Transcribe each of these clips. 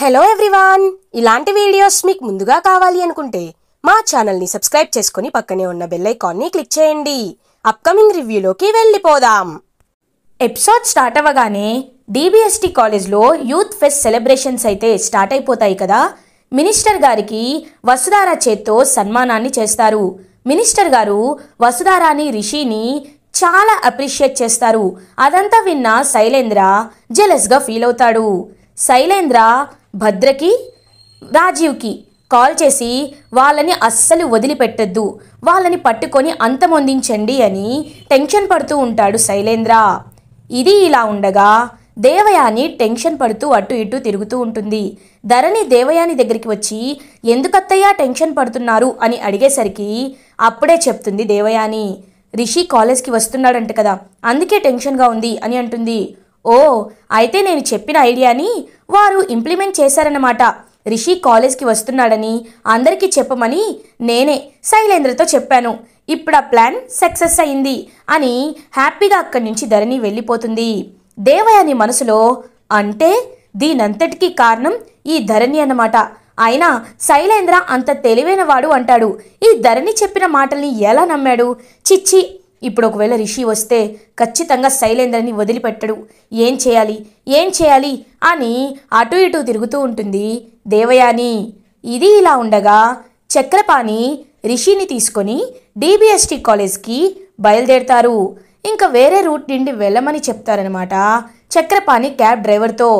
hello everyone ఇలాంటి videos మీకు ముందుగా కావాలి అనుకుంటే మా ఛానల్ని సబ్స్క్రైబ్ చేసుకుని పక్కనే ఉన్న బెల్ ఐకాన్ని క్లిక్ చేయండి అప్కమింగ్ రివ్యూలోకి వెళ్ళిపోదాం ఎపిసోడ్ స్టార్ట్ అవ్వగానే డిబిఎస్టి కాలేజ్లో యూత్ ఫెస్ట్ సెలబ్రేషన్స్ అయితే స్టార్ట్ అయిపోతాయి కదా మినిస్టర్ గారికి వసుధార చేత్తో సన్మానాన్ని చేస్తారు మినిస్టర్ గారు వసుధారాని రిషిని చాలా అప్రిషియేట్ చేస్తారు అదంతా విన్న శైలేంద్ర జెలస్గా ఫీల్ అవుతాడు శైలేంద్ర భద్రకి రాజీవ్కి కాల్ చేసి వాళ్ళని అస్సలు వదిలిపెట్టద్దు వాళ్ళని పట్టుకొని అంతమొందించండి అని టెన్షన్ పడుతూ ఉంటాడు శైలేంద్ర ఇది ఇలా ఉండగా దేవయాని టెన్షన్ పడుతూ అటు ఇటు తిరుగుతూ ఉంటుంది ధరణి దేవయాని దగ్గరికి వచ్చి ఎందుకత్తయ్యా టెన్షన్ పడుతున్నారు అని అడిగేసరికి అప్పుడే చెప్తుంది దేవయాని రిషి కాలేజ్కి వస్తున్నాడంట కదా అందుకే టెన్షన్గా ఉంది అని అంటుంది ఓ అయితే నేను చెప్పిన ఐడియాని వారు ఇంప్లిమెంట్ చేశారన్నమాట రిషి కాలేజ్కి వస్తున్నాడని అందరికీ చెప్పమని నేనే శైలేంద్రతో చెప్పాను ఇప్పుడు ఆ ప్లాన్ సక్సెస్ అయింది అని హ్యాపీగా అక్కడి నుంచి ధరణి వెళ్ళిపోతుంది దేవయాని మనసులో అంటే దీనంతటికీ కారణం ఈ ధరణి అన్నమాట అయినా శైలేంద్ర అంత వాడు అంటాడు ఈ ధరణి చెప్పిన మాటల్ని ఎలా నమ్మాడు చిచ్చి ఇప్పుడు ఒకవేళ రిషి వస్తే ఖచ్చితంగా శైలేంద్రని వదిలిపెట్టడు ఏం చేయాలి ఏం చేయాలి అని అటు ఇటు తిరుగుతూ ఉంటుంది దేవయాని ఇది ఇలా ఉండగా చక్రపాణి రిషిని తీసుకొని డిబిఎస్టి కాలేజ్కి బయలుదేరతారు ఇంకా వేరే రూట్ నుండి వెళ్ళమని చెప్తారనమాట చక్రపాణి క్యాబ్ డ్రైవర్తో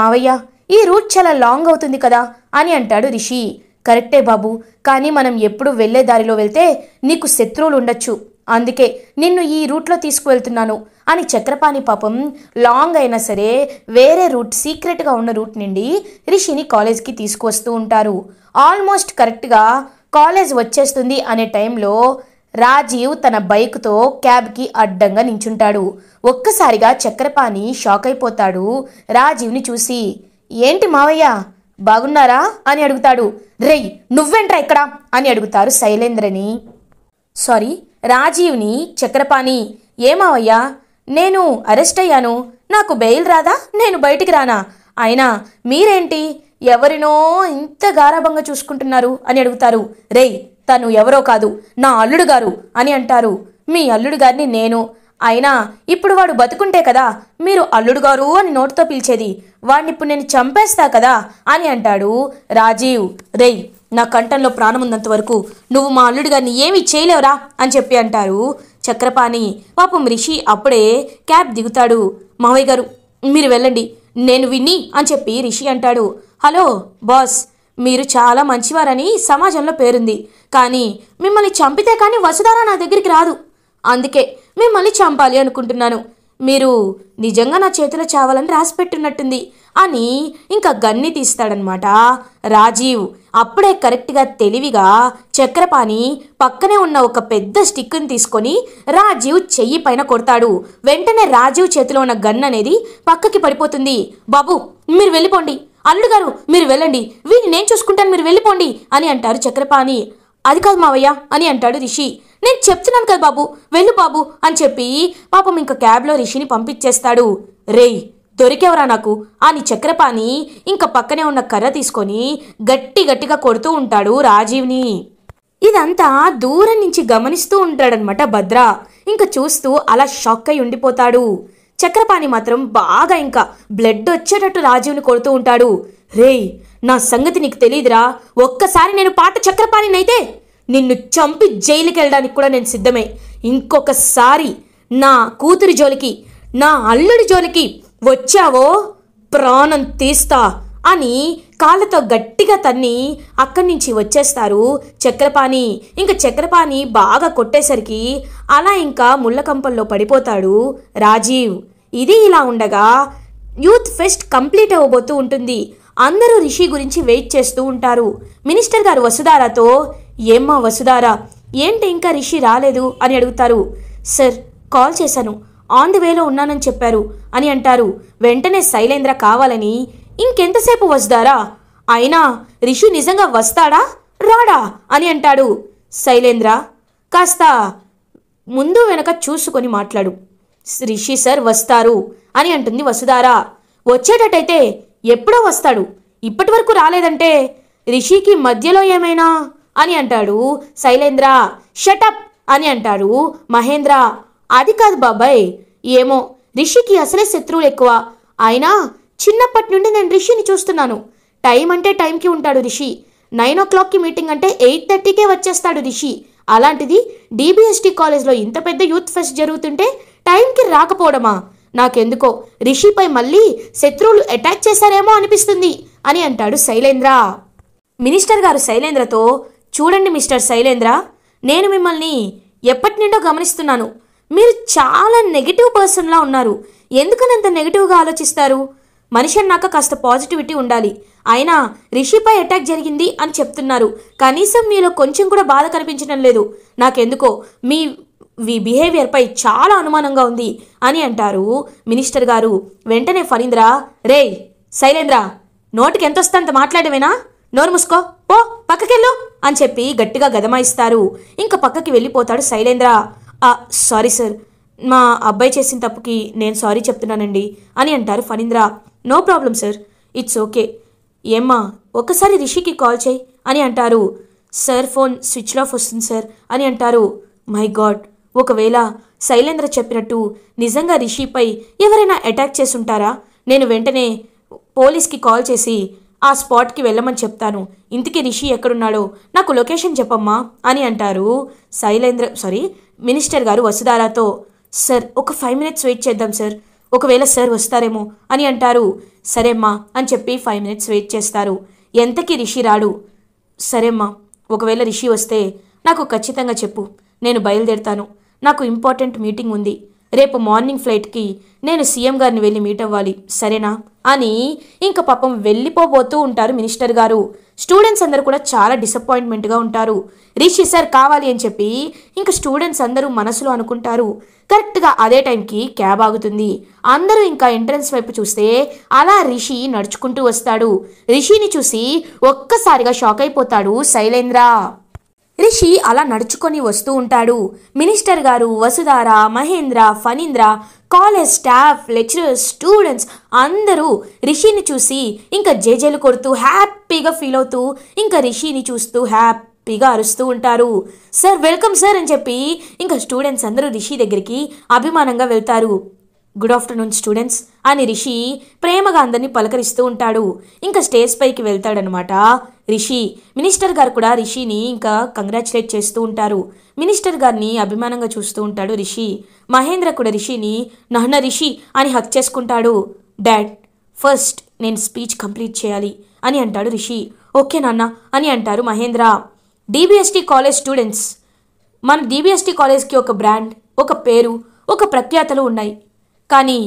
మావయ్య ఈ రూట్ చాలా లాంగ్ అవుతుంది కదా అని అంటాడు రిషి కరెక్టే బాబు కానీ మనం ఎప్పుడు వెళ్ళే దారిలో వెళ్తే నీకు శత్రువులు ఉండొచ్చు అందుకే నిన్ను ఈ రూట్లో తీసుకువెళ్తున్నాను అని చక్రపాణి పాపం లాంగ్ అయినా సరే వేరే రూట్ సీక్రెట్గా ఉన్న రూట్ నుండి రిషిని కాలేజ్కి తీసుకువస్తూ ఉంటారు ఆల్మోస్ట్ కరెక్ట్గా కాలేజ్ వచ్చేస్తుంది అనే టైంలో రాజీవ్ తన బైక్తో క్యాబ్కి అడ్డంగా నించుంటాడు ఒక్కసారిగా చక్రపాణి షాక్ అయిపోతాడు రాజీవ్ని చూసి ఏంటి మావయ్య బాగున్నారా అని అడుగుతాడు రేయ్ నువ్వెంట్రా ఇక్కడ అని అడుగుతారు శైలేంద్రని సారీ రాజీవ్ని చక్రపాణి ఏమావయ్యా నేను అరెస్ట్ అయ్యాను నాకు బెయిల్ రాదా నేను బయటికి రానా అయినా మీరేంటి ఎవరినో ఇంత గారాభంగా చూసుకుంటున్నారు అని అడుగుతారు రే తను ఎవరో కాదు నా అల్లుడు గారు అని అంటారు మీ అల్లుడు గారిని నేను అయినా ఇప్పుడు వాడు బతుకుంటే కదా మీరు అల్లుడు గారు అని నోటితో పిలిచేది వాడిని ఇప్పుడు నేను చంపేస్తా కదా అని అంటాడు రాజీవ్ రేయ్ నా కంఠంలో ప్రాణం ఉన్నంత వరకు నువ్వు మా అల్లుడు గారిని ఏమీ చేయలేవురా అని చెప్పి అంటారు చక్రపాణి పాపం రిషి అప్పుడే క్యాబ్ దిగుతాడు మావయ్య గారు మీరు వెళ్ళండి నేను విన్ని అని చెప్పి రిషి అంటాడు హలో బాస్ మీరు చాలా మంచివారని సమాజంలో పేరుంది కానీ మిమ్మల్ని చంపితే కానీ వసుధారా నా దగ్గరికి రాదు అందుకే మిమ్మల్ని చంపాలి అనుకుంటున్నాను మీరు నిజంగా నా చేతిలో చావాలని రాసిపెట్టున్నట్టుంది అని ఇంకా గన్ని తీస్తాడనమాట రాజీవ్ అప్పుడే కరెక్ట్గా తెలివిగా చక్రపాణి పక్కనే ఉన్న ఒక పెద్ద స్టిక్ని తీసుకొని రాజీవ్ చెయ్యి పైన కొడతాడు వెంటనే రాజీవ్ చేతిలో ఉన్న గన్ అనేది పక్కకి పడిపోతుంది బాబు మీరు వెళ్ళిపోండి అల్లుడు గారు మీరు వెళ్ళండి వీటిని నేను చూసుకుంటాను మీరు వెళ్ళిపోండి అని అంటారు చక్రపాణి అది కాదు మావయ్య అని అంటాడు రిషి నేను చెప్తున్నాను కదా బాబు వెళ్ళు బాబు అని చెప్పి పాపం ఇంకా క్యాబ్లో రిషిని పంపించేస్తాడు రేయ్ దొరికేవరా నాకు అని చక్రపాణి ఇంకా పక్కనే ఉన్న కర్ర తీసుకొని గట్టి గట్టిగా కొడుతూ ఉంటాడు రాజీవ్ని ఇదంతా దూరం నుంచి గమనిస్తూ ఉంటాడనమాట భద్ర ఇంకా చూస్తూ అలా షాక్ అయి ఉండిపోతాడు చక్రపాణి మాత్రం బాగా ఇంకా బ్లడ్ వచ్చేటట్టు రాజీవ్ని కొడుతూ ఉంటాడు రేయ్ నా సంగతి నీకు తెలియదురా ఒక్కసారి నేను పాట చక్రపాణినైతే నిన్ను చంపి జైలుకి వెళ్ళడానికి కూడా నేను సిద్ధమే ఇంకొకసారి నా కూతురి జోలికి నా అల్లుడి జోలికి వచ్చావో ప్రాణం తీస్తా అని కాళ్ళతో గట్టిగా తన్ని అక్కడి నుంచి వచ్చేస్తారు చక్రపాణి ఇంకా చక్రపాణి బాగా కొట్టేసరికి అలా ఇంకా ముళ్ళకంపల్లో పడిపోతాడు రాజీవ్ ఇది ఇలా ఉండగా యూత్ ఫెస్ట్ కంప్లీట్ అవ్వబోతూ ఉంటుంది అందరూ రిషి గురించి వెయిట్ చేస్తూ ఉంటారు మినిస్టర్ గారు వసుధారాతో ఏమ్మా వసుధారా ఏంటి ఇంకా రిషి రాలేదు అని అడుగుతారు సార్ కాల్ చేశాను ఆన్ ది వేలో ఉన్నానని చెప్పారు అని అంటారు వెంటనే శైలేంద్ర కావాలని ఇంకెంతసేపు వసుదారా అయినా రిషి నిజంగా వస్తాడా రాడా అని అంటాడు శైలేంద్ర కాస్త ముందు వెనక చూసుకొని మాట్లాడు రిషి సార్ వస్తారు అని అంటుంది వసుధారా వచ్చేటట్టయితే ఎప్పుడో వస్తాడు ఇప్పటి వరకు రాలేదంటే రిషికి మధ్యలో ఏమైనా అని అంటాడు శైలేంద్ర షటప్ అని అంటాడు మహేంద్ర అది కాదు బాబాయ్ ఏమో రిషికి అసలే శత్రువులు ఎక్కువ అయినా చిన్నప్పటి నుండి నేను రిషిని చూస్తున్నాను టైం అంటే టైంకి ఉంటాడు రిషి నైన్ ఓ క్లాక్కి మీటింగ్ అంటే ఎయిట్ థర్టీకే వచ్చేస్తాడు రిషి అలాంటిది డీబీఎస్టీ కాలేజ్లో ఇంత పెద్ద యూత్ ఫెస్ట్ జరుగుతుంటే టైంకి రాకపోవడమా నాకెందుకో రిషిపై మళ్ళీ శత్రువులు అటాక్ చేశారేమో అనిపిస్తుంది అని అంటాడు శైలేంద్ర మినిస్టర్ గారు శైలేంద్రతో చూడండి మిస్టర్ శైలేంద్ర నేను మిమ్మల్ని ఎప్పటి నుండో గమనిస్తున్నాను మీరు చాలా నెగిటివ్ పర్సన్లా ఉన్నారు ఎందుకని అంత నెగిటివ్గా ఆలోచిస్తారు మనిషి అన్నాక కాస్త పాజిటివిటీ ఉండాలి అయినా రిషిపై అటాక్ జరిగింది అని చెప్తున్నారు కనీసం మీలో కొంచెం కూడా బాధ కనిపించడం లేదు నాకెందుకో మీ మీ బిహేవియర్పై చాలా అనుమానంగా ఉంది అని అంటారు మినిస్టర్ గారు వెంటనే ఫరీంద్రా రే శైలేంద్రా నోటికి ఎంత వస్తే అంత మాట్లాడవేనా నోరు ముసుకో ఓ పక్కకెళ్ళు అని చెప్పి గట్టిగా గదమాయిస్తారు ఇంకా పక్కకి వెళ్ళిపోతాడు శైలేంద్ర సారీ సార్ మా అబ్బాయి చేసిన తప్పుకి నేను సారీ చెప్తున్నానండి అని అంటారు Phanindra no problem sir it's okay ఏమ్మా ఒకసారి రిషికి కాల్ చేయి అని అంటారు సార్ ఫోన్ స్విచ్ ఆఫ్ వస్తుంది సార్ అని అంటారు మై గాడ్ ఒకవేళ శైలేంద్ర చెప్పినట్టు నిజంగా రిషిపై ఎవరైనా అటాక్ చేసుంటారా నేను వెంటనే పోలీస్కి కాల్ చేసి ఆ స్పాట్కి వెళ్ళమని చెప్తాను ఇంతకీ రిషి ఎక్కడున్నాడో నాకు లొకేషన్ చెప్పమ్మా అని అంటారు శైలేంద్ర సారీ మినిస్టర్ గారు వసుధారాతో సార్ ఒక ఫైవ్ మినిట్స్ వెయిట్ చేద్దాం సార్ ఒకవేళ సార్ వస్తారేమో అని అంటారు సరేమ్మా అని చెప్పి ఫైవ్ మినిట్స్ వెయిట్ చేస్తారు ఎంతకీ రిషి రాడు సరేమ్మా ఒకవేళ రిషి వస్తే నాకు ఖచ్చితంగా చెప్పు నేను బయలుదేరుతాను నాకు ఇంపార్టెంట్ మీటింగ్ ఉంది రేపు మార్నింగ్ ఫ్లైట్కి నేను సీఎం గారిని వెళ్ళి మీట్ అవ్వాలి సరేనా అని ఇంక పాపం వెళ్ళిపోబోతూ ఉంటారు మినిస్టర్ గారు స్టూడెంట్స్ అందరూ కూడా చాలా డిసప్పాయింట్మెంట్గా ఉంటారు రిషి సార్ కావాలి అని చెప్పి ఇంకా స్టూడెంట్స్ అందరూ మనసులో అనుకుంటారు కరెక్ట్గా అదే టైంకి క్యాబ్ ఆగుతుంది అందరూ ఇంకా ఎంట్రన్స్ వైపు చూస్తే అలా రిషి నడుచుకుంటూ వస్తాడు రిషిని చూసి ఒక్కసారిగా షాక్ అయిపోతాడు శైలేంద్ర రిషి అలా నడుచుకొని వస్తూ ఉంటాడు మినిస్టర్ గారు Vasudhara Mahendra Phanindra college staff lecturers students అందరూ రిషిని చూసి ఇంకా జేజేలు కొడుతూ హ్యాపీగా ఫీల్ అవుతూ ఇంకా రిషిని చూస్తూ హ్యాపీగా అరుస్తూ ఉంటారు సార్ వెల్కమ్ సార్ అని చెప్పి ఇంకా స్టూడెంట్స్ అందరూ రిషి దగ్గరికి అభిమానంగా వెళ్తారు గుడ్ ఆఫ్టర్నూన్ స్టూడెంట్స్ అని రిషి ప్రేమగా అందరినీ పలకరిస్తూ ఉంటాడు ఇంకా స్టేజ్ పైకి వెళ్తాడనమాట రిషి మినిస్టర్ గారు కూడా రిషిని ఇంకా కంగ్రాచులేట్ చేస్తూ ఉంటారు మినిస్టర్ గారిని అభిమానంగా చూస్తూ ఉంటాడు రిషి మహేంద్ర కూడా రిషిని నహ్న రిషి అని హక్ చేసుకుంటాడు డాడ్ ఫస్ట్ నేను స్పీచ్ కంప్లీట్ చేయాలి అని అంటాడు రిషి ఓకే నాన్న అని అంటారు మహేంద్ర డీబీఎస్టీ కాలేజ్ స్టూడెంట్స్ మన డీబీఎస్టీ కాలేజ్కి ఒక బ్రాండ్ ఒక పేరు ఒక ప్రఖ్యాతలు ఉన్నాయి కానీ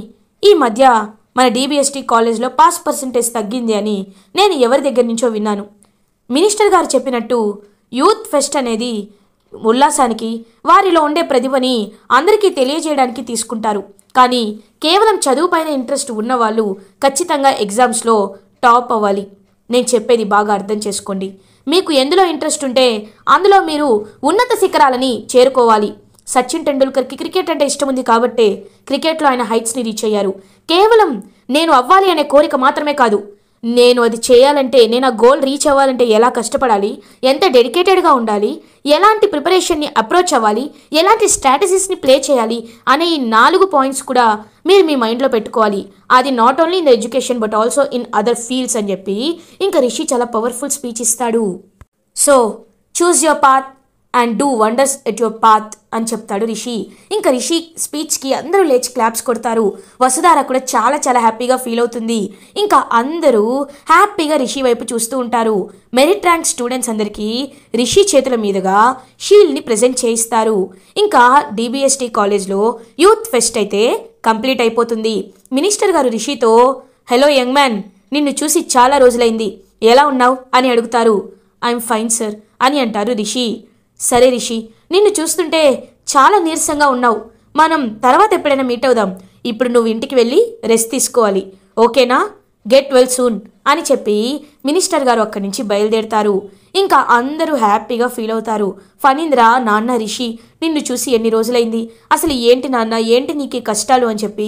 ఈ మధ్య మన డీబీఎస్టీ కాలేజ్లో పాస్ పర్సంటేజ్ తగ్గింది అని నేను ఎవరి దగ్గర నుంచో విన్నాను మినిస్టర్ గారు చెప్పినట్టు యూత్ ఫెస్ట్ అనేది ఉల్లాసానికి వారిలో ఉండే ప్రతిభని అందరికీ తెలియజేయడానికి తీసుకుంటారు కానీ కేవలం చదువుపైన ఇంట్రెస్ట్ ఉన్నవాళ్ళు ఖచ్చితంగా ఎగ్జామ్స్లో టాప్ అవ్వాలి నేను చెప్పేది బాగా అర్థం చేసుకోండి మీకు ఎందులో ఇంట్రెస్ట్ ఉంటే అందులో మీరు ఉన్నత శిఖరాలని చేరుకోవాలి సచిన్ టెండూల్కర్కి క్రికెట్ అంటే ఇష్టం ఉంది కాబట్టే క్రికెట్లో ఆయన హైట్స్ని రీచ్ అయ్యారు కేవలం నేను అవ్వాలి అనే కోరిక మాత్రమే కాదు నేను అది చేయాలంటే నేను ఆ గోల్ రీచ్ అవ్వాలంటే ఎలా కష్టపడాలి ఎంత డెడికేటెడ్గా ఉండాలి ఎలాంటి ప్రిపరేషన్ని అప్రోచ్ అవ్వాలి ఎలాంటి స్ట్రాటజీస్ని ప్లే చేయాలి అనే ఈ నాలుగు పాయింట్స్ కూడా మీరు మీ మైండ్లో పెట్టుకోవాలి అది not only in the education but also in other fields అని చెప్పి ఇంకా రిషి చాలా పవర్ఫుల్ స్పీచ్ ఇస్తాడు so choose your part and do wonders at your path అని చెప్తాడు రిషి ఇంకా రిషి స్పీచ్కి అందరూ లేచి క్లాప్స్ కొడతారు వసుధార కూడా చాలా చాలా హ్యాపీగా ఫీల్ అవుతుంది ఇంకా అందరూ హ్యాపీగా రిషి వైపు చూస్తూ ఉంటారు మెరిట్ ర్యాంక్ స్టూడెంట్స్ అందరికీ రిషి చేతుల మీదుగా షీల్డ్ని ప్రజెంట్ చేయిస్తారు ఇంకా డిబిఎస్టీ కాలేజ్లో యూత్ ఫెస్ట్ అయితే కంప్లీట్ అయిపోతుంది మినిస్టర్ గారు రిషితో హలో యంగ్ మ్యాన్ నిన్ను చూసి చాలా రోజులైంది ఎలా ఉన్నావు అని అడుగుతారు ఐఎమ్ ఫైన్ సార్ అని అంటారు రిషి సరే రిషి నిన్ను చూస్తుంటే చాలా నీరసంగా ఉన్నావు మనం తర్వాత ఎప్పుడైనా మీట్ అవుదాం ఇప్పుడు నువ్వు ఇంటికి వెళ్ళి రెస్ట్ తీసుకోవాలి ఓకేనా గెట్ వెల్ సూన్ అని చెప్పి మినిస్టర్ గారు అక్కడి నుంచి బయలుదేరుతారు ఇంకా అందరూ హ్యాపీగా ఫీల్ అవుతారు ఫణీంద్ర నాన్న రిషి నిన్ను చూసి ఎన్ని రోజులైంది అసలు ఏంటి నాన్న ఏంటి నీకు కష్టాలు అని చెప్పి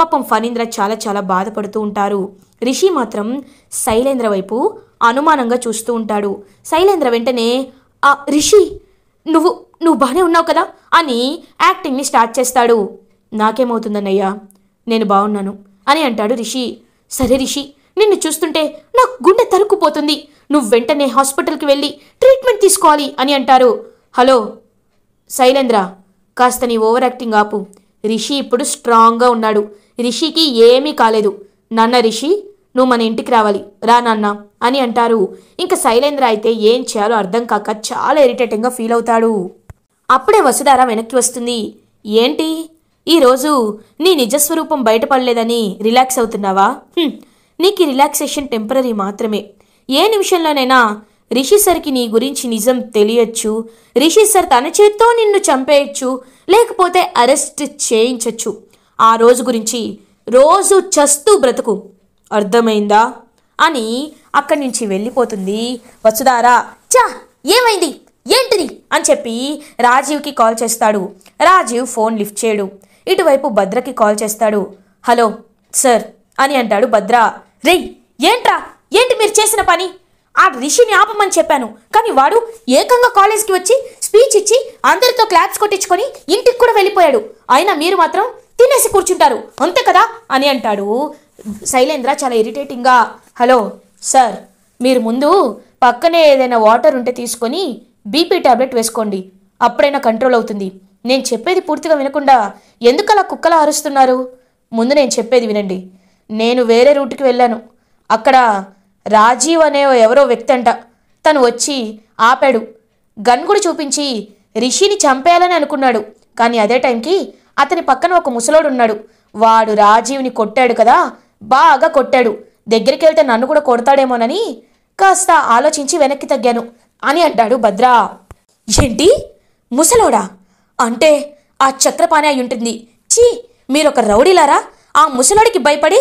పాపం ఫణీంద్ర చాలా చాలా బాధపడుతూ ఉంటారు రిషి మాత్రం శైలేంద్ర వైపు అనుమానంగా చూస్తూ ఉంటాడు శైలేంద్ర వెంటనే రిషి నువ్వు నువ్వు బాగానే ఉన్నావు కదా అని యాక్టింగ్ని స్టార్ట్ చేస్తాడు నాకేమవుతుందన్నయ్యా నేను బాగున్నాను అని అంటాడు రిషి సరే రిషి నిన్ను చూస్తుంటే నాకు గుండె తరుక్కుపోతుంది నువ్వు వెంటనే హాస్పిటల్కి వెళ్ళి ట్రీట్మెంట్ తీసుకోవాలి అని అంటారు హలో శైలేంద్ర కాస్త నీ ఓవర్ యాక్టింగ్ ఆపు రిషి ఇప్పుడు స్ట్రాంగ్గా ఉన్నాడు రిషికి ఏమీ కాలేదు నాన్న రిషి నువ్వు మన ఇంటికి రావాలి రా నాన్న అని అంటారు ఇంకా శైలేంద్ర అయితే ఏం చేయాలో అర్థం కాక చాలా ఇరిటేటింగ్గా ఫీల్ అవుతాడు అప్పుడే వసుధార వెనక్కి వస్తుంది ఏంటి ఈరోజు నీ నిజస్వరూపం బయటపడలేదని రిలాక్స్ అవుతున్నావా నీకు రిలాక్సేషన్ టెంపరీ మాత్రమే ఏ నిమిషంలోనైనా రిషి సర్కి నీ గురించి నిజం తెలియచ్చు రిషి సర్ తన చేత్తో నిన్ను చంపేయచ్చు లేకపోతే అరెస్ట్ చేయించచ్చు ఆ రోజు గురించి రోజు చస్తూ బ్రతుకు అర్థమైందా అని అక్కడి నుంచి వెళ్ళిపోతుంది వసుధారా చా ఏమైంది ఏంటిది అని చెప్పి రాజీవ్కి కాల్ చేస్తాడు రాజీవ్ ఫోన్ లిఫ్ట్ చేయడు ఇటువైపు భద్రకి కాల్ చేస్తాడు హలో సార్ అని అంటాడు భద్ర రే ఏంట్రా ఏంటి మీరు చేసిన పని ఆ రిషిని ఆపమని చెప్పాను కానీ వాడు ఏకంగా కాలేజ్కి వచ్చి స్పీచ్ ఇచ్చి అందరితో క్లాప్స్ కొట్టించుకొని ఇంటికి కూడా వెళ్ళిపోయాడు అయినా మీరు మాత్రం తినేసి కూర్చుంటారు అంతే కదా అని అంటాడు శైలేంద్ర చాలా ఇరిటేటింగ్గా హలో సార్ మీరు ముందు పక్కనే ఏదైనా వాటర్ ఉంటే తీసుకొని బీపీ ట్యాబ్లెట్ వేసుకోండి అప్పుడైనా కంట్రోల్ అవుతుంది నేను చెప్పేది పూర్తిగా వినకుండా ఎందుకు అలా కుక్కలు అరుస్తున్నారు ముందు నేను చెప్పేది వినండి నేను వేరే రూట్కి వెళ్ళాను అక్కడ రాజీవ్ అనే ఎవరో వ్యక్తి అంట తను వచ్చి ఆపాడు గన్ కూడా చూపించి రిషిని చంపేయాలని అనుకున్నాడు కానీ అదే టైంకి అతని పక్కన ఒక ముసలోడు ఉన్నాడు వాడు రాజీవ్ని కొట్టాడు కదా బాగా కొట్టాడు దగ్గరికి వెళ్తే నన్ను కూడా కొడతాడేమోనని కాస్త ఆలోచించి వెనక్కి తగ్గాను అని అంటాడు భద్రా ఏంటి ముసలోడా అంటే ఆ చక్రపాణి అయి ఉంటుంది చీ మీరొక రౌడీలారా ఆ ముసలోడికి భయపడి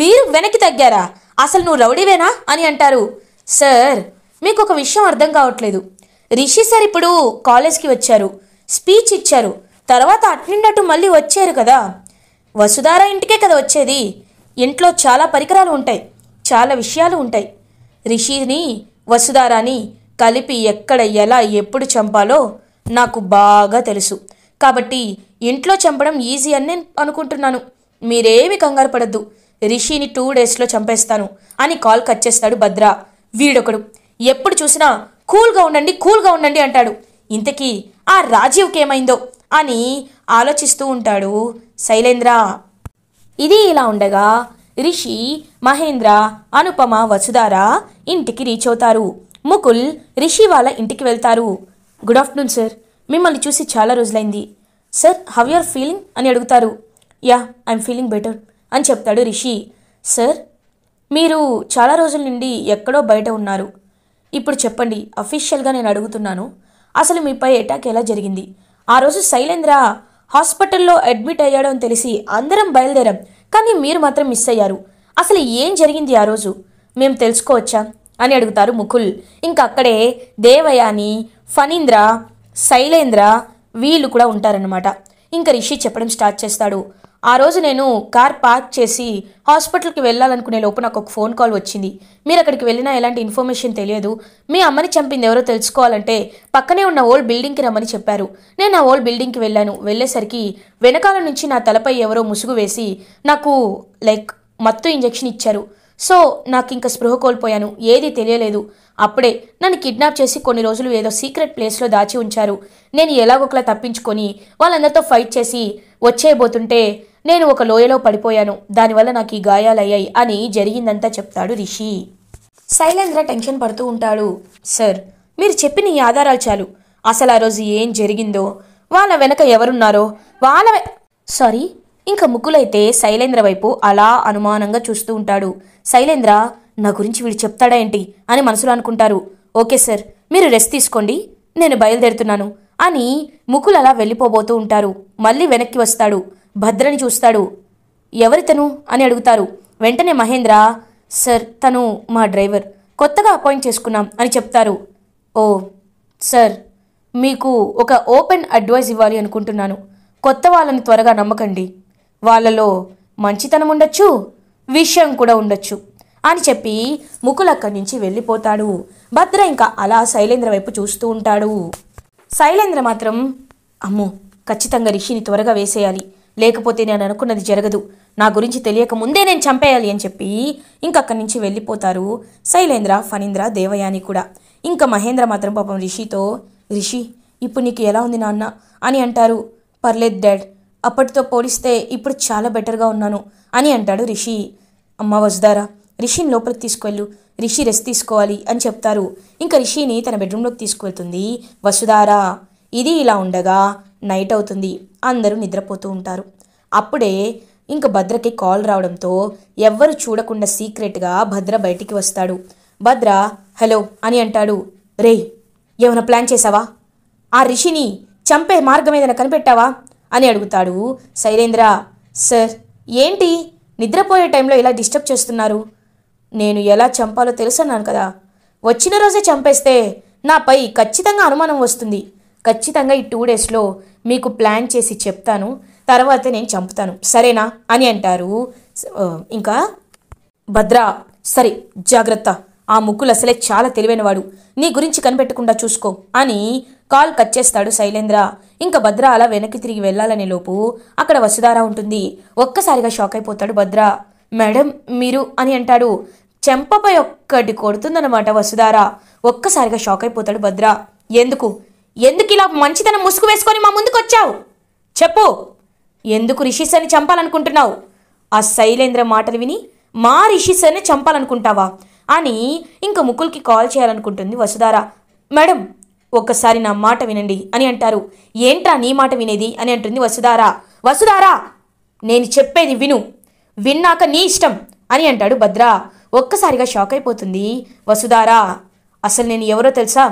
మీరు వెనక్కి తగ్గారా అసలు నువ్వు రౌడీవేనా అని అంటారు సార్ మీకు ఒక విషయం అర్థం కావట్లేదు రిషి సార్ ఇప్పుడు కాలేజ్కి వచ్చారు స్పీచ్ ఇచ్చారు తర్వాత అట్నుండటు మళ్ళీ వచ్చారు కదా వసుధార ఇంటికే కదా వచ్చేది ఇంట్లో చాలా పరికరాలు ఉంటాయి చాలా విషయాలు ఉంటాయి రిషిని వసుధారాని కలిపి ఎక్కడ ఎలా ఎప్పుడు చంపాలో నాకు బాగా తెలుసు కాబట్టి ఇంట్లో చంపడం ఈజీ అని నేను అనుకుంటున్నాను మీరేమి కంగారు పడద్దు రిషిని టూ డేస్లో చంపేస్తాను అని కాల్ కట్ చేస్తాడు భద్ర వీడొకడు ఎప్పుడు చూసినా కూల్గా ఉండండి కూల్గా ఉండండి అంటాడు ఇంతకీ ఆ ఏమైందో అని ఆలోచిస్తూ ఉంటాడు శైలేంద్ర ఇది ఇలా ఉండగా రిషి మహేంద్ర అనుపమ వసుధార ఇంటికి రీచ్ అవుతారు ముకుల్ రిషి వాళ్ళ ఇంటికి వెళ్తారు గుడ్ ఆఫ్టర్నూన్ సార్ మిమ్మల్ని చూసి చాలా రోజులైంది సార్ హవ్ యూఆర్ ఫీలింగ్ అని అడుగుతారు యా ఐఎమ్ ఫీలింగ్ బెటర్ అని చెప్తాడు రిషి సార్ మీరు చాలా రోజుల నుండి ఎక్కడో బయట ఉన్నారు ఇప్పుడు చెప్పండి అఫీషియల్గా నేను అడుగుతున్నాను అసలు మీపై అటాక్ ఎలా జరిగింది ఆ రోజు శైలేంద్ర హాస్పిటల్లో అడ్మిట్ అయ్యాడో అని తెలిసి అందరం బయలుదేరాం కానీ మీరు మాత్రం మిస్ అయ్యారు అసలు ఏం జరిగింది ఆ రోజు మేము తెలుసుకోవచ్చా అని అడుగుతారు ముకుల్ ఇంకా అక్కడే దేవయాని ఫణీంద్ర శైలేంద్ర వీళ్ళు కూడా ఉంటారన్నమాట ఇంకా రిషి చెప్పడం స్టార్ట్ చేస్తాడు ఆ రోజు నేను కార్ పార్క్ చేసి హాస్పిటల్కి వెళ్ళాలనుకునే లోపు నాకు ఒక ఫోన్ కాల్ వచ్చింది మీరు అక్కడికి వెళ్ళినా ఎలాంటి ఇన్ఫర్మేషన్ తెలియదు మీ అమ్మని చంపింది ఎవరో తెలుసుకోవాలంటే పక్కనే ఉన్న ఓల్డ్ బిల్డింగ్కి రమ్మని చెప్పారు నేను ఆ ఓల్డ్ బిల్డింగ్కి వెళ్ళాను వెళ్ళేసరికి వెనకాల నుంచి నా తలపై ఎవరో ముసుగు వేసి నాకు లైక్ మత్తు ఇంజెక్షన్ ఇచ్చారు సో నాకు ఇంకా స్పృహ కోల్పోయాను ఏది తెలియలేదు అప్పుడే నన్ను కిడ్నాప్ చేసి కొన్ని రోజులు ఏదో సీక్రెట్ ప్లేస్లో దాచి ఉంచారు నేను ఎలాగొకలా తప్పించుకొని వాళ్ళందరితో ఫైట్ చేసి వచ్చేయబోతుంటే నేను ఒక లోయలో పడిపోయాను దానివల్ల నాకు ఈ గాయాలయ్యాయి అని జరిగిందంతా చెప్తాడు రిషి శైలేంద్ర టెన్షన్ పడుతూ ఉంటాడు సార్ మీరు చెప్పిన ఈ ఆధారాలు చాలు అసలు ఆ రోజు ఏం జరిగిందో వాళ్ళ వెనక ఎవరున్నారో వాళ్ళ సారీ ఇంకా ముక్కులైతే శైలేంద్ర వైపు అలా అనుమానంగా చూస్తూ ఉంటాడు శైలేంద్ర నా గురించి వీడు చెప్తాడా ఏంటి అని మనసులో అనుకుంటారు ఓకే సార్ మీరు రెస్ట్ తీసుకోండి నేను బయలుదేరుతున్నాను అని ముకులు అలా వెళ్ళిపోబోతూ ఉంటారు మళ్ళీ వెనక్కి వస్తాడు భద్రని చూస్తాడు ఎవరి తను అని అడుగుతారు వెంటనే మహేంద్ర సార్ తను మా డ్రైవర్ కొత్తగా అపాయింట్ చేసుకున్నాం అని చెప్తారు ఓ సార్ మీకు ఒక ఓపెన్ అడ్వైజ్ ఇవ్వాలి అనుకుంటున్నాను కొత్త వాళ్ళని త్వరగా నమ్మకండి వాళ్ళలో మంచితనం ఉండొచ్చు విషయం కూడా ఉండొచ్చు అని చెప్పి ముకుల్ అక్కడి నుంచి వెళ్ళిపోతాడు భద్ర ఇంకా అలా శైలేంద్ర వైపు చూస్తూ ఉంటాడు శైలేంద్ర మాత్రం అమ్మో ఖచ్చితంగా రిషిని త్వరగా వేసేయాలి లేకపోతే నేను అనుకున్నది జరగదు నా గురించి తెలియక ముందే నేను చంపేయాలి అని చెప్పి ఇంకక్కడి నుంచి వెళ్ళిపోతారు శైలేంద్ర ఫణీంద్ర దేవయాని కూడా ఇంకా మహేంద్ర మాత్రం పాపం రిషితో రిషి ఇప్పుడు నీకు ఎలా ఉంది నాన్న అని అంటారు పర్లేదు డాడ్ అప్పటితో పోలిస్తే ఇప్పుడు చాలా బెటర్గా ఉన్నాను అని అంటాడు రిషి అమ్మ వసుదారా రిషిని లోపలికి తీసుకువెళ్ళు రిషి రెస్ట్ తీసుకోవాలి అని చెప్తారు ఇంకా రిషిని తన బెడ్రూమ్లోకి తీసుకువెళ్తుంది వసుదారా ఇది ఇలా ఉండగా నైట్ అవుతుంది అందరూ నిద్రపోతూ ఉంటారు అప్పుడే ఇంక భద్రకి కాల్ రావడంతో ఎవ్వరు చూడకుండా సీక్రెట్గా భద్ర బయటికి వస్తాడు భద్ర హలో అని అంటాడు రే ఏమైనా ప్లాన్ చేసావా ఆ రిషిని చంపే మార్గం ఏదైనా కనిపెట్టావా అని అడుగుతాడు శైలేంద్ర సార్ ఏంటి నిద్రపోయే టైంలో ఇలా డిస్టర్బ్ చేస్తున్నారు నేను ఎలా చంపాలో తెలుసన్నాను కదా వచ్చిన రోజే చంపేస్తే నాపై ఖచ్చితంగా అనుమానం వస్తుంది ఖచ్చితంగా ఈ టూ డేస్లో మీకు ప్లాన్ చేసి చెప్తాను తర్వాత నేను చంపుతాను సరేనా అని అంటారు ఇంకా భద్ర సరే జాగ్రత్త ఆ ముక్కులు అసలే చాలా తెలివైనవాడు నీ గురించి కనిపెట్టకుండా చూసుకో అని కాల్ కట్ చేస్తాడు శైలేంద్ర ఇంకా భద్ర అలా వెనక్కి తిరిగి వెళ్ళాలనే లోపు అక్కడ వసుధార ఉంటుంది ఒక్కసారిగా షాక్ అయిపోతాడు భద్ర మేడం మీరు అని అంటాడు చెంపపై ఒక్కటి కొడుతుందన్నమాట వసుధార ఒక్కసారిగా షాక్ అయిపోతాడు భద్ర ఎందుకు ఎందుకు ఇలా మంచితనం ముసుగు వేసుకొని మా ముందుకొచ్చావు చెప్పు ఎందుకు అని చంపాలనుకుంటున్నావు ఆ శైలేంద్ర మాటలు విని మా రిషిసన్ని చంపాలనుకుంటావా అని ఇంక ముకుల్కి కాల్ చేయాలనుకుంటుంది వసుధార మేడం ఒక్కసారి నా మాట వినండి అని అంటారు ఏంట్రా నీ మాట వినేది అని అంటుంది వసుధార వసుధార నేను చెప్పేది విను విన్నాక నీ ఇష్టం అని అంటాడు భద్ర ఒక్కసారిగా షాక్ అయిపోతుంది వసుధారా అసలు నేను ఎవరో తెలుసా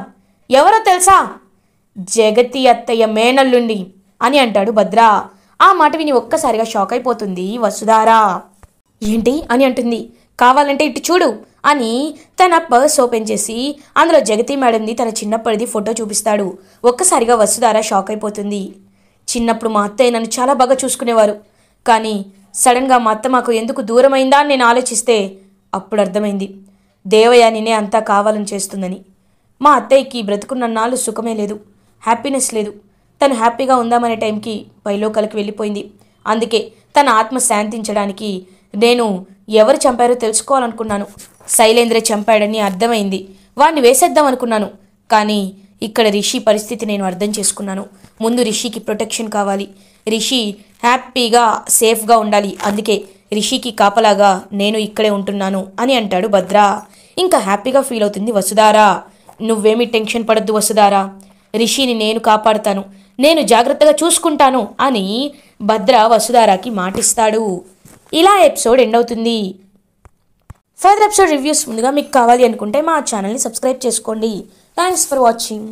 ఎవరో తెలుసా జగతి అత్తయ్య మేనల్లుండి అని అంటాడు భద్ర ఆ మాట విని ఒక్కసారిగా షాక్ అయిపోతుంది వసుధారా ఏంటి అని అంటుంది కావాలంటే ఇటు చూడు అని తన పర్స్ ఓపెన్ చేసి అందులో జగతి మేడంది తన చిన్నప్పటిది ఫోటో చూపిస్తాడు ఒక్కసారిగా వసుధార షాక్ అయిపోతుంది చిన్నప్పుడు మా అత్తయ్య నన్ను చాలా బాగా చూసుకునేవారు కానీ సడన్గా మా అత్త మాకు ఎందుకు దూరమైందా అని నేను ఆలోచిస్తే అప్పుడు అర్థమైంది దేవయానినే అంతా కావాలని చేస్తుందని మా అత్తయ్యకి బ్రతుకున్న నాళ్ళు సుఖమే లేదు హ్యాపీనెస్ లేదు తను హ్యాపీగా ఉందామనే టైంకి పైలోకాలకు వెళ్ళిపోయింది అందుకే తన ఆత్మ శాంతించడానికి నేను ఎవరు చంపారో తెలుసుకోవాలనుకున్నాను శైలేంద్రే చంపాడని అర్థమైంది వాడిని వేసేద్దాం అనుకున్నాను కానీ ఇక్కడ రిషి పరిస్థితి నేను అర్థం చేసుకున్నాను ముందు రిషికి ప్రొటెక్షన్ కావాలి రిషి హ్యాపీగా సేఫ్గా ఉండాలి అందుకే రిషికి కాపలాగా నేను ఇక్కడే ఉంటున్నాను అని అంటాడు భద్ర ఇంకా హ్యాపీగా ఫీల్ అవుతుంది వసుధారా నువ్వేమి టెన్షన్ పడద్దు వసుధారా రిషిని నేను కాపాడుతాను నేను జాగ్రత్తగా చూసుకుంటాను అని భద్ర వసుధారాకి మాటిస్తాడు ఇలా ఎపిసోడ్ ఎండ్ అవుతుంది ఫర్దర్ ఎపిసోడ్ రివ్యూస్ ముందుగా మీకు కావాలి అనుకుంటే మా ఛానల్ని సబ్స్క్రైబ్ చేసుకోండి థ్యాంక్స్ ఫర్ వాచింగ్